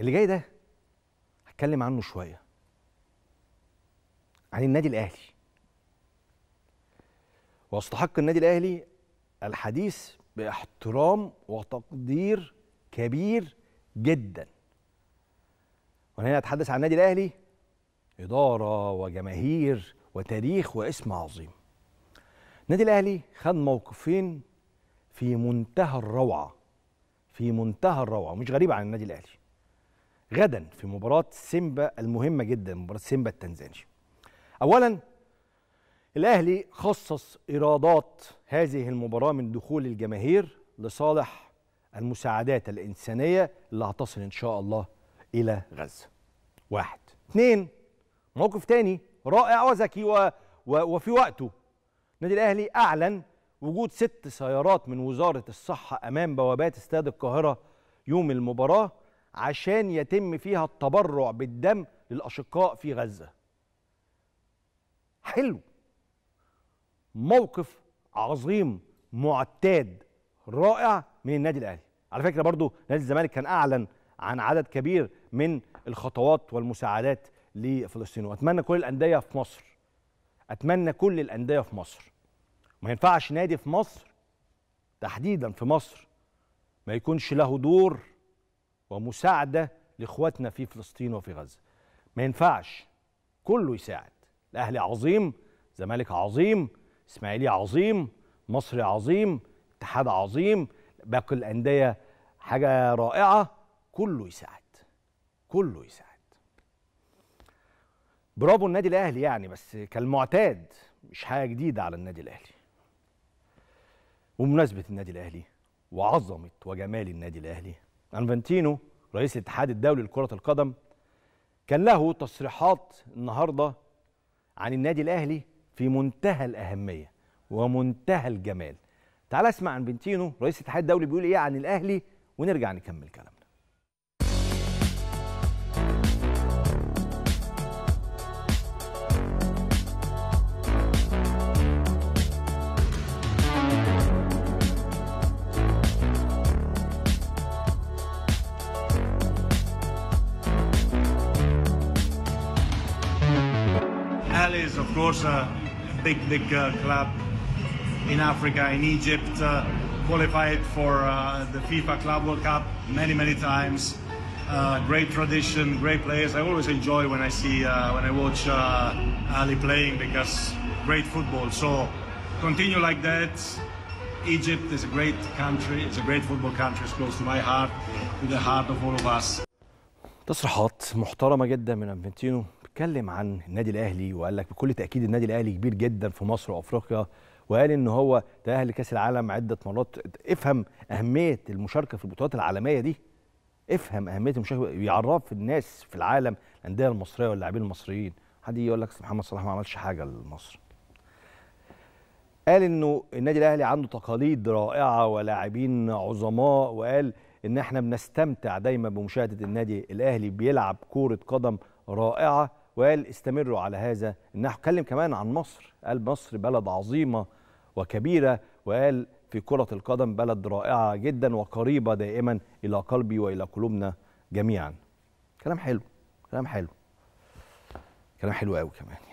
اللي جاي ده هتكلم عنه شويه عن النادي الاهلي واستحق النادي الاهلي الحديث باحترام وتقدير كبير جدا وانا هنا اتحدث عن النادي الاهلي اداره وجماهير وتاريخ واسم عظيم النادي الاهلي خد موقفين في منتهى الروعه في منتهى الروعه مش غريبه عن النادي الاهلي غدا في مباراة سيمبا المهمة جدا مباراة سيمبا التنزاني أولا الأهلي خصص إيرادات هذه المباراة من دخول الجماهير لصالح المساعدات الإنسانية اللي هتصل إن شاء الله إلى غزة واحد اثنين موقف تاني رائع وذكي و... و... وفي وقته النادي الأهلي أعلن وجود ست سيارات من وزارة الصحة أمام بوابات استاد القاهرة يوم المباراة عشان يتم فيها التبرع بالدم للأشقاء في غزة حلو موقف عظيم معتاد رائع من النادي الأهلي على فكرة برضو نادي الزمالك كان أعلن عن عدد كبير من الخطوات والمساعدات لفلسطين وأتمنى كل الأندية في مصر أتمنى كل الأندية في مصر ما ينفعش نادي في مصر تحديدا في مصر ما يكونش له دور ومساعده لاخواتنا في فلسطين وفي غزه. ما ينفعش كله يساعد. الاهلي عظيم، زمالك عظيم، اسماعيلي عظيم، مصري عظيم، اتحاد عظيم، باقي الانديه حاجه رائعه، كله يساعد. كله يساعد. برافو النادي الاهلي يعني بس كالمعتاد مش حاجه جديده على النادي الاهلي. ومناسبه النادي الاهلي وعظمه وجمال النادي الاهلي انفانتينو رئيس الاتحاد الدولي لكرة القدم كان له تصريحات النهاردة عن النادي الأهلي في منتهى الأهمية ومنتهى الجمال تعال اسمع انفنتينو رئيس الاتحاد الدولي بيقول ايه عن الاهلي ونرجع نكمل كلامنا Al is, of course, a big, big uh, club in Africa, in Egypt, uh, qualified for uh, the FIFA Club World Cup many, many times. Uh, great tradition, great players. I always enjoy when I see, uh, when I watch uh, Ali playing because great football. So continue like that. Egypt is a great country. It's a great football country. It's close to my heart, to the heart of all of us. تصريحات محترمة جدا من أفنتينو اتكلم عن النادي الاهلي وقال لك بكل تاكيد النادي الاهلي كبير جدا في مصر وافريقيا وقال ان هو تاهل لكاس العالم عده مرات افهم اهميه المشاركه في البطولات العالميه دي افهم اهميه المشاركه بيعرف الناس في العالم الانديه المصريه واللاعبين المصريين حد يجي يقول لك محمد صلاح ما عملش حاجه لمصر قال انه النادي الاهلي عنده تقاليد رائعه ولاعبين عظماء وقال ان احنا بنستمتع دايما بمشاهده النادي الاهلي بيلعب كوره قدم رائعه وقال استمروا على هذا النحو اتكلم كمان عن مصر قال مصر بلد عظيمة وكبيرة وقال في كرة القدم بلد رائعة جدا وقريبة دائما إلى قلبي وإلى قلوبنا جميعا كلام حلو كلام حلو كلام حلو قوي كمان